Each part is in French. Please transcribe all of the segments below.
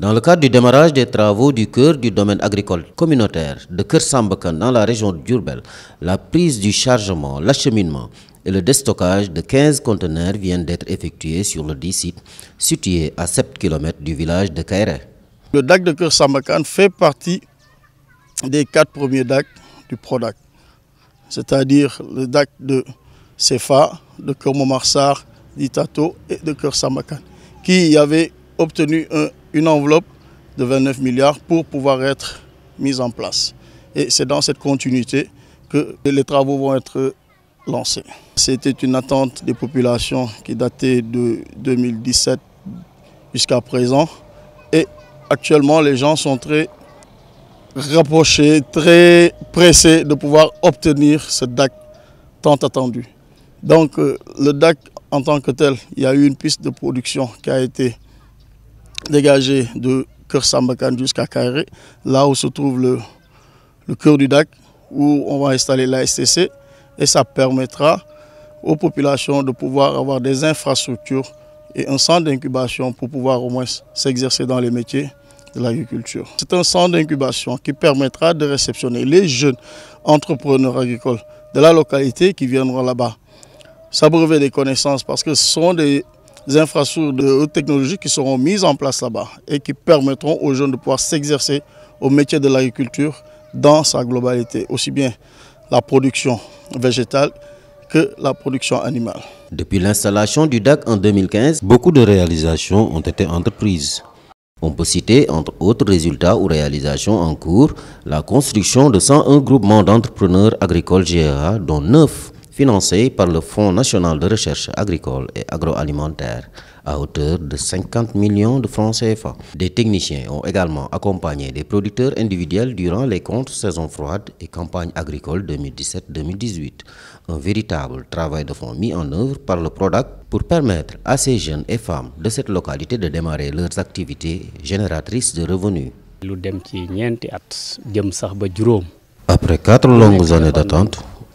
Dans le cadre du démarrage des travaux du cœur du domaine agricole communautaire de Kersambakan dans la région d'Urbel, la prise du chargement, l'acheminement et le déstockage de 15 conteneurs viennent d'être effectués sur le 10 site situé à 7 km du village de Kairé. Le DAC de Kersambakan fait partie des quatre premiers DAC du PRODAC, c'est-à-dire le DAC de Cefa, de Kermomarsar, d'Itato et de Kersambakan, qui y avait obtenu un une enveloppe de 29 milliards pour pouvoir être mise en place. Et c'est dans cette continuité que les travaux vont être lancés. C'était une attente des populations qui datait de 2017 jusqu'à présent. Et actuellement, les gens sont très rapprochés, très pressés de pouvoir obtenir ce DAC tant attendu. Donc euh, le DAC en tant que tel, il y a eu une piste de production qui a été dégagé de Kursambakan jusqu'à Carré, là où se trouve le, le cœur du DAC, où on va installer la STC et ça permettra aux populations de pouvoir avoir des infrastructures et un centre d'incubation pour pouvoir au moins s'exercer dans les métiers de l'agriculture. C'est un centre d'incubation qui permettra de réceptionner les jeunes entrepreneurs agricoles de la localité qui viendront là-bas. S'abreuver des connaissances parce que ce sont des infrastructures de haute technologie qui seront mises en place là-bas et qui permettront aux jeunes de pouvoir s'exercer au métier de l'agriculture dans sa globalité, aussi bien la production végétale que la production animale. Depuis l'installation du DAC en 2015, beaucoup de réalisations ont été entreprises. On peut citer, entre autres résultats ou réalisations en cours, la construction de 101 groupements d'entrepreneurs agricoles GRA, e dont 9 financé par le Fonds national de recherche agricole et agroalimentaire à hauteur de 50 millions de francs CFA. Des techniciens ont également accompagné des producteurs individuels durant les comptes saisons froides et campagne agricoles 2017-2018. Un véritable travail de fond mis en œuvre par le PRODAC pour permettre à ces jeunes et femmes de cette localité de démarrer leurs activités génératrices de revenus. Après quatre longues années d'attente,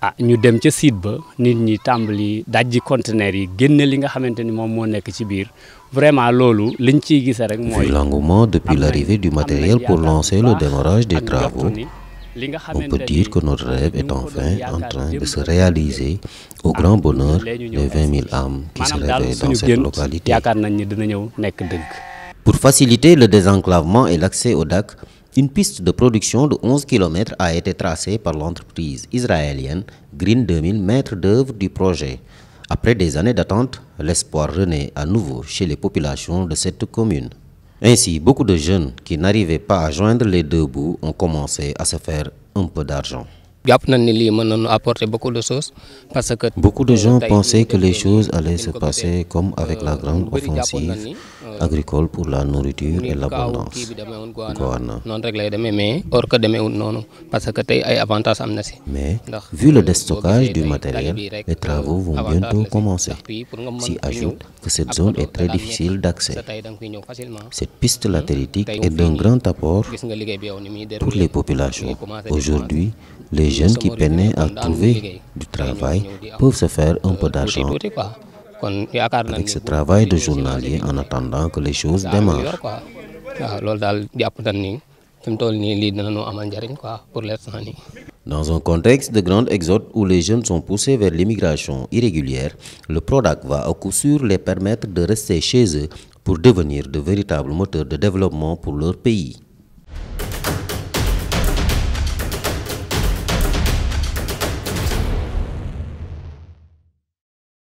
ah ñu dem site ba nit ñi conteneur yi li nga nekk ci biir vraiment liñ rek l'engouement depuis l'arrivée du matériel pour lancer le démarrage des travaux on peut dire que notre rêve est enfin en train de se réaliser au grand ah, bonheur des 20 000 âmes qui se réveillent dans cette localité. Pour faciliter le désenclavement et l'accès au DAC, une piste de production de 11 km a été tracée par l'entreprise israélienne Green 2000, maître d'œuvre du projet. Après des années d'attente, l'espoir renaît à nouveau chez les populations de cette commune. Ainsi, beaucoup de jeunes qui n'arrivaient pas à joindre les deux bouts ont commencé à se faire un peu d'argent. Beaucoup de gens pensaient que les choses allaient se passer comme avec la grande euh, offensive agricole pour la nourriture et l'abondance mais mais vu le déstockage du matériel les travaux vont bientôt commencer s'y ajoute que cette zone est très difficile d'accès cette piste hmm? latéritique est d'un grand apport pour les populations aujourd'hui les jeunes qui peinaient à trouver du travail peuvent se faire un peu d'argent avec ce travail de journalier en attendant que les choses démarrent. Dans un contexte de grande exode où les jeunes sont poussés vers l'immigration irrégulière, le PRODAC va à coup sûr les permettre de rester chez eux pour devenir de véritables moteurs de développement pour leur pays.